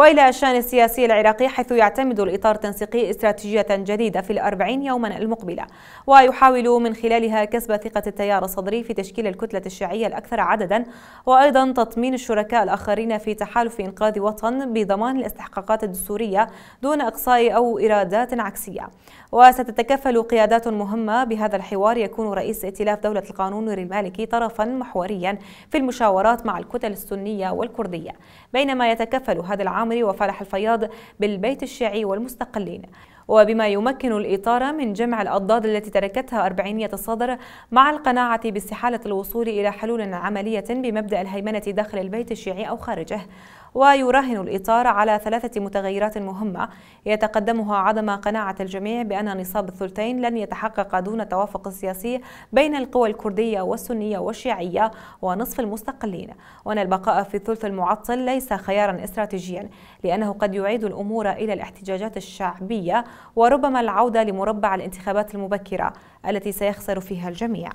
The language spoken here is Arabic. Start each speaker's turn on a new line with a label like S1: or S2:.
S1: وإلى الشأن السياسي العراقي حيث يعتمد الإطار التنسيقي استراتيجية جديدة في الأربعين يوما المقبلة ويحاول من خلالها كسب ثقة التيار الصدري في تشكيل الكتلة الشيعية الأكثر عددا وأيضا تطمين الشركاء الآخرين في تحالف إنقاذ وطن بضمان الاستحقاقات الدستورية دون إقصاء أو إيرادات عكسية وستتكفل قيادات مهمة بهذا الحوار يكون رئيس ائتلاف دولة القانون المالكي طرفا محوريا في المشاورات مع الكتل السنية والكردية بينما يتكفل هذا العام العمري وفرح الفياض بالبيت الشيعي والمستقلين وبما يمكن الإطار من جمع الأضداد التي تركتها أربعينية الصدر مع القناعة باستحالة الوصول إلى حلول عملية بمبدأ الهيمنة داخل البيت الشيعي أو خارجه ويراهن الإطار على ثلاثة متغيرات مهمة يتقدمها عدم قناعة الجميع بأن نصاب الثلثين لن يتحقق دون توافق سياسي بين القوى الكردية والسنية والشيعية ونصف المستقلين وأن البقاء في الثلث المعطل ليس خيارا استراتيجيا لأنه قد يعيد الأمور إلى الاحتجاجات الشعبية وربما العودة لمربع الانتخابات المبكرة التي سيخسر فيها الجميع